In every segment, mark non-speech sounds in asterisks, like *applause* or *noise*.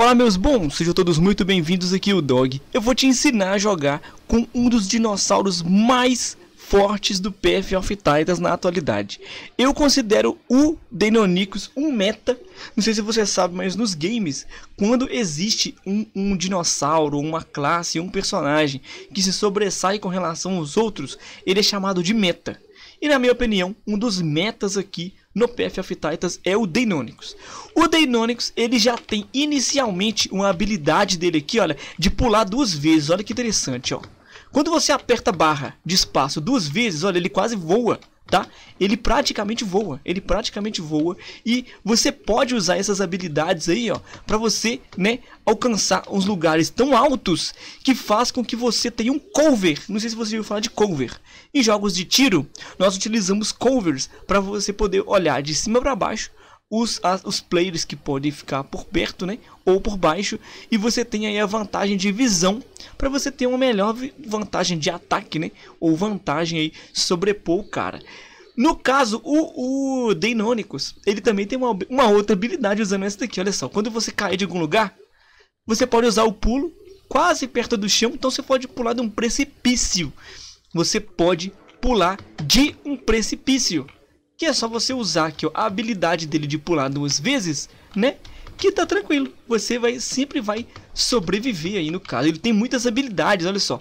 Olá meus bons, sejam todos muito bem-vindos aqui o Dog. Eu vou te ensinar a jogar com um dos dinossauros mais fortes do PF of Titans na atualidade. Eu considero o Deinonychus um meta, não sei se você sabe, mas nos games, quando existe um, um dinossauro, uma classe, um personagem que se sobressai com relação aos outros, ele é chamado de meta. E na minha opinião, um dos metas aqui no PF of Titans é o Deinonix. O Deinonix, ele já tem inicialmente uma habilidade dele aqui, olha, de pular duas vezes. Olha que interessante, ó. Quando você aperta a barra de espaço duas vezes, olha, ele quase voa tá? Ele praticamente voa, ele praticamente voa e você pode usar essas habilidades aí, ó, para você, né, alcançar uns lugares tão altos que faz com que você tenha um cover. Não sei se você ouviu falar de cover. Em jogos de tiro, nós utilizamos covers para você poder olhar de cima para baixo os, as, os players que podem ficar por perto, né? Ou por baixo. E você tem aí a vantagem de visão para você ter uma melhor vantagem de ataque, né? Ou vantagem aí sobrepor o cara. No caso, o, o Deinonicus, ele também tem uma, uma outra habilidade usando essa daqui. Olha só, quando você cair de algum lugar, você pode usar o pulo quase perto do chão, então você pode pular de um precipício. Você pode pular de um precipício que é só você usar aqui ó, a habilidade dele de pular duas vezes, né? Que tá tranquilo, você vai sempre vai sobreviver aí no caso. Ele tem muitas habilidades, olha só.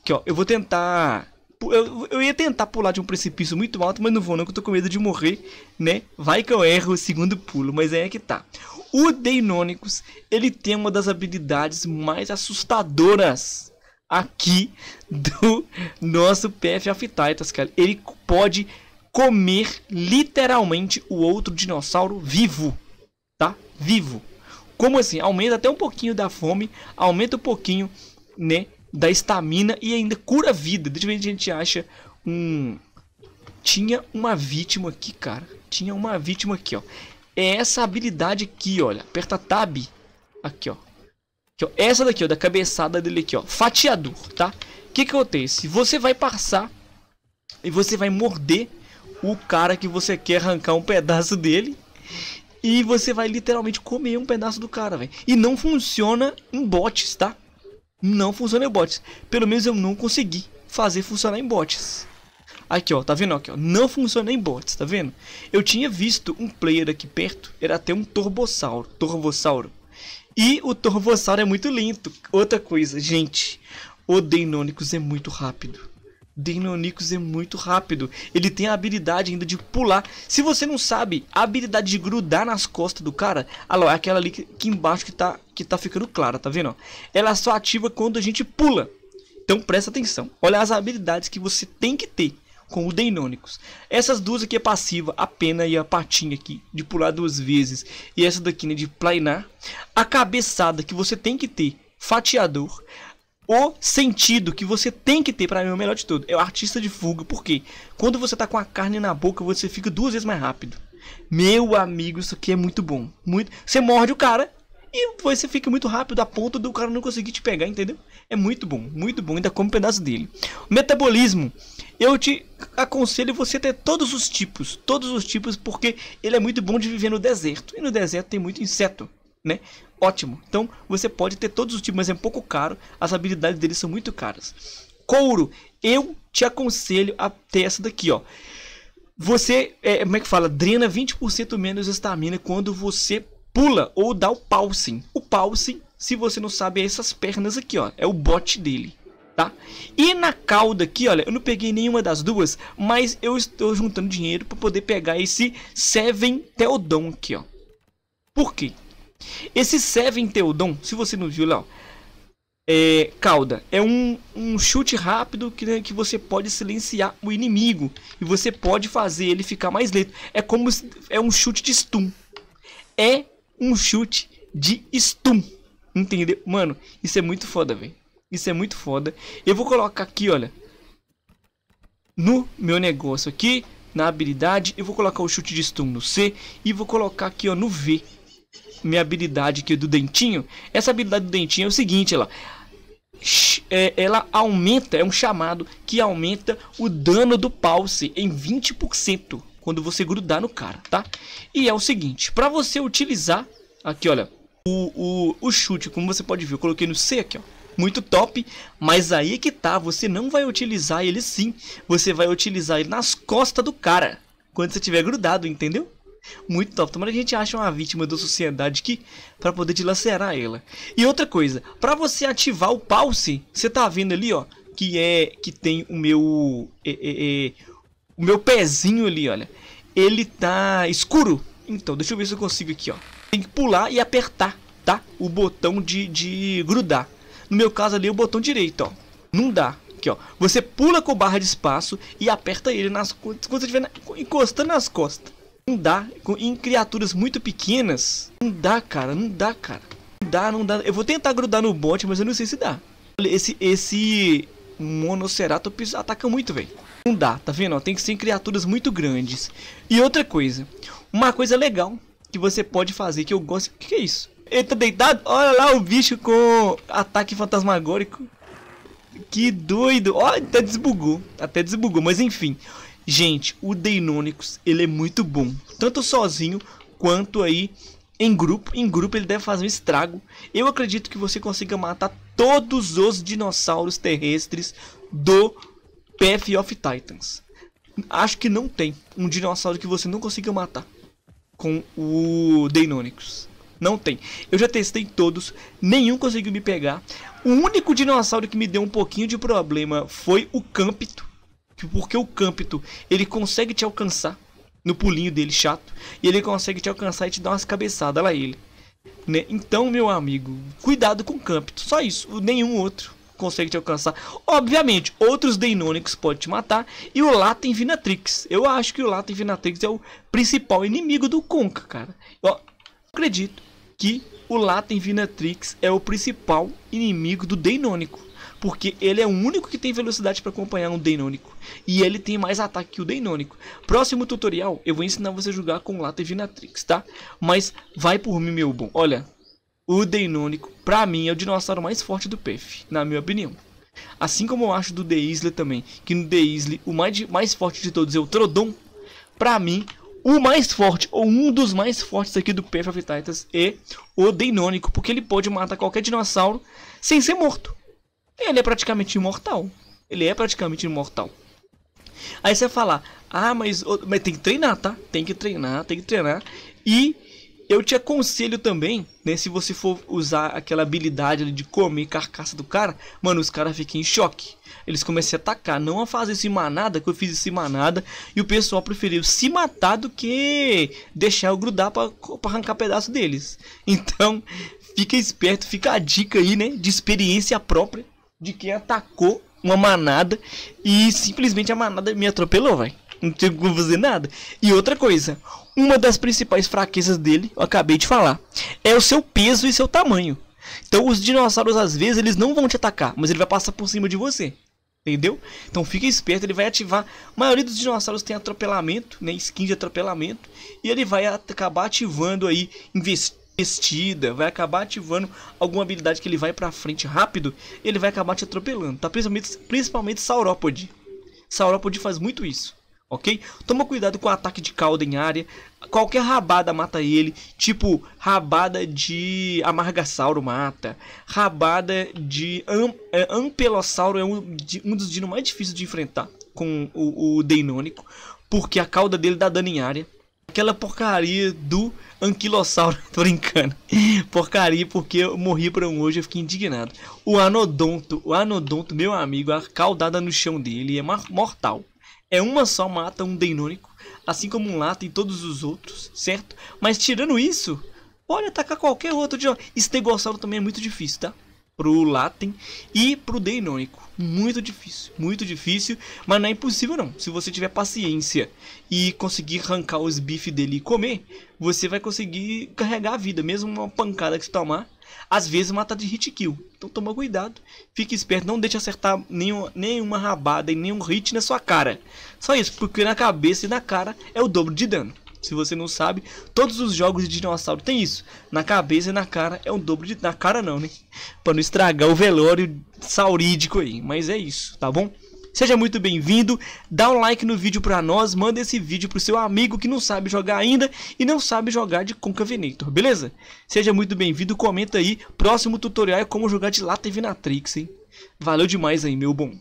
Aqui ó, eu vou tentar... Eu, eu ia tentar pular de um precipício muito alto, mas não vou não, que eu tô com medo de morrer, né? Vai que eu erro o segundo pulo, mas é aí é que tá. O Deinonicus, ele tem uma das habilidades mais assustadoras aqui do nosso PF of Titans, cara. Ele pode comer literalmente o outro dinossauro vivo, tá? Vivo. Como assim? Aumenta até um pouquinho da fome, aumenta um pouquinho, né, da estamina e ainda cura a vida. De repente a gente acha um tinha uma vítima aqui, cara. Tinha uma vítima aqui, ó. É essa habilidade aqui, olha. Aperta tab aqui, ó. Aqui, ó. Essa daqui, ó, da cabeçada dele aqui, ó. Fatiador, tá? O que que acontece? Você vai passar e você vai morder o cara que você quer arrancar um pedaço dele. E você vai literalmente comer um pedaço do cara, velho. E não funciona em bots, tá? Não funciona em bots. Pelo menos eu não consegui fazer funcionar em bots. Aqui, ó, tá vendo aqui, ó? Não funciona em bots, tá vendo? Eu tinha visto um player aqui perto, era até um Torbossauro. Turbossauro. E o Turbossauro é muito lento. Outra coisa, gente, o Deinonicus é muito rápido. Daniel é muito rápido. Ele tem a habilidade ainda de pular. Se você não sabe, a habilidade de grudar nas costas do cara, Olha lá, é aquela ali que, que embaixo que tá, que tá ficando clara, tá vendo? Ela só ativa quando a gente pula. Então presta atenção. Olha as habilidades que você tem que ter com o Deinônicos. Essas duas aqui é passiva, a pena e a patinha aqui, de pular duas vezes. E essa daqui né, de planar. A cabeçada que você tem que ter, fatiador o sentido que você tem que ter, para mim, é o melhor de tudo, é o artista de fuga. porque Quando você tá com a carne na boca, você fica duas vezes mais rápido. Meu amigo, isso aqui é muito bom. Muito. Você morde o cara e você fica muito rápido a ponto do cara não conseguir te pegar, entendeu? É muito bom, muito bom. Ainda come um pedaço dele. Metabolismo. Eu te aconselho você ter todos os tipos, todos os tipos, porque ele é muito bom de viver no deserto. E no deserto tem muito inseto né? Ótimo. Então você pode ter todos os times, mas é um pouco caro. As habilidades deles são muito caras. Couro, eu te aconselho a ter essa daqui, ó. Você, é, como é que fala? Drena 20% menos estamina quando você pula ou dá o pouncing. O pouncing, se você não sabe, é essas pernas aqui, ó. É o bote dele, tá? E na cauda aqui, olha, eu não peguei nenhuma das duas, mas eu estou juntando dinheiro para poder pegar esse Seven Teodon aqui, ó. Por quê? Esse Seven Teodon, se você não viu, Léo, é, cauda. É um, um chute rápido que, né, que você pode silenciar o inimigo. E você pode fazer ele ficar mais lento. É como se, é um chute de stun. É um chute de stun. Entendeu? Mano, isso é muito foda, velho. Isso é muito foda. Eu vou colocar aqui, olha. No meu negócio aqui. Na habilidade. Eu vou colocar o chute de stun no C. E vou colocar aqui, ó, no V minha habilidade aqui do dentinho. Essa habilidade do dentinho é o seguinte, ela é, ela aumenta, é um chamado que aumenta o dano do pulse em 20% quando você grudar no cara, tá? E é o seguinte, para você utilizar aqui, olha, o, o, o chute, como você pode ver, eu coloquei no C aqui, ó, muito top, mas aí que tá, você não vai utilizar ele sim, você vai utilizar ele nas costas do cara, quando você tiver grudado, entendeu? Muito top. Tomara que a gente ache uma vítima da sociedade aqui para poder dilacerar ela. E outra coisa, para você ativar o pulse, você tá vendo ali, ó, que é que tem o meu é, é, é, o meu pezinho ali, olha. Ele tá escuro. Então, deixa eu ver se eu consigo aqui, ó. Tem que pular e apertar, tá? O botão de, de grudar. No meu caso ali é o botão direito, ó. Não dá. Aqui, ó. Você pula com barra de espaço e aperta ele nas quando você estiver encostando nas costas. Não dá. Em criaturas muito pequenas. Não dá, cara. Não dá, cara. Não dá, não dá. Eu vou tentar grudar no bote, mas eu não sei se dá. Olha, esse, esse Monoceratops ataca muito, velho. Não dá, tá vendo? Tem que ser criaturas muito grandes. E outra coisa. Uma coisa legal que você pode fazer que eu gosto. O que, que é isso? Ele tá deitado? Olha lá o bicho com ataque fantasmagórico. Que doido. Olha, até desbugou. Até desbugou, mas enfim. Gente, o Deinonychus, ele é muito bom, tanto sozinho quanto aí em grupo. Em grupo ele deve fazer um estrago. Eu acredito que você consiga matar todos os dinossauros terrestres do Path of Titans. Acho que não tem um dinossauro que você não consiga matar com o Deinonychus. Não tem. Eu já testei todos, nenhum conseguiu me pegar. O único dinossauro que me deu um pouquinho de problema foi o Campito Tipo, porque o Campito, ele consegue te alcançar no pulinho dele chato. E ele consegue te alcançar e te dar umas cabeçadas lá ele. Né? Então, meu amigo, cuidado com o Campito. Só isso, nenhum outro consegue te alcançar. Obviamente, outros Deinonyx podem te matar. E o Latin Vinatrix. Eu acho que o Latin Vinatrix é o principal inimigo do Conca, cara. ó acredito que o Latin Vinatrix é o principal inimigo do Deinônico. Porque ele é o único que tem velocidade para acompanhar um Deinônico. E ele tem mais ataque que o Deinônico. Próximo tutorial, eu vou ensinar você a jogar com Lata e Vinatrix, tá? Mas vai por mim, meu bom. Olha, o Deinônico, pra mim, é o dinossauro mais forte do PF, na minha opinião. Assim como eu acho do The também, que no The o mais, mais forte de todos é o Trodon. Pra mim, o mais forte, ou um dos mais fortes aqui do PF of Titans é o Deinônico, porque ele pode matar qualquer dinossauro sem ser morto ele é praticamente imortal. Ele é praticamente imortal. Aí você falar, ah, mas, mas tem que treinar, tá? Tem que treinar, tem que treinar. E eu te aconselho também, né? Se você for usar aquela habilidade de comer carcaça do cara, mano, os caras ficam em choque. Eles começam a atacar, não a fazer esse manada, que eu fiz esse manada, e o pessoal preferiu se matar do que deixar eu grudar pra, pra arrancar pedaço deles. *laughs* Então, fica esperto, fica a dica aí, né? De experiência própria de quem atacou uma manada e simplesmente a manada me atropelou, velho. Não tem como fazer nada. E outra coisa, uma das principais fraquezas dele, eu acabei de falar, é o seu peso e seu tamanho. Então os dinossauros às vezes eles não vão te atacar, mas ele vai passar por cima de você. Entendeu? Então fica esperto, ele vai ativar. A maioria dos dinossauros tem atropelamento, né? Skin de atropelamento. E ele vai acabar ativando aí, investindo investida, vai acabar ativando alguma habilidade que ele vai pra frente rápido, ele vai acabar te atropelando, tá? Principalmente, principalmente Saurópode. Saurópode faz muito isso, ok? Toma cuidado com o ataque de cauda em área, qualquer rabada mata ele, tipo rabada de Amargasauro mata, rabada de am, é, Ampelossauro é um, de, um dos dinos mais difíceis de enfrentar com o, o Deinônico, porque a cauda dele dá dano em área aquela porcaria do anquilossauro. *laughs* Tô brincando. Porcaria, porque eu morri pra um hoje, eu fiquei indignado. O anodonto, o anodonto, meu amigo, a caudada no chão dele é mortal. É uma só mata um deinônico, assim como um lata e todos os outros, certo? Mas tirando isso, pode atacar qualquer outro de... Estegossauro também é muito difícil, tá? pro latim e pro Deinônico. Muito difícil, muito difícil, mas não é impossível não. Se você tiver paciência e conseguir arrancar os bifes dele e comer, você vai conseguir carregar a vida, mesmo uma pancada que você tomar. Às vezes mata de hit kill, então toma cuidado, fique esperto, não deixe acertar nenhum, nenhuma rabada e nenhum hit na sua cara. Só isso, porque na cabeça e na cara é o dobro de dano. Se você não sabe, todos os jogos de dinossauro tem isso. Na cabeça e na cara é um dobro de. Na cara não, né? Pra não estragar o velório saurídico aí. Mas é isso, tá bom? Seja muito bem-vindo, dá um like no vídeo pra nós, manda esse vídeo pro seu amigo que não sabe jogar ainda e não sabe jogar de Concavenator, beleza? Seja muito bem-vindo, comenta aí, próximo tutorial é como jogar de Lata e Vinatrix, hein? Valeu demais aí, meu bom.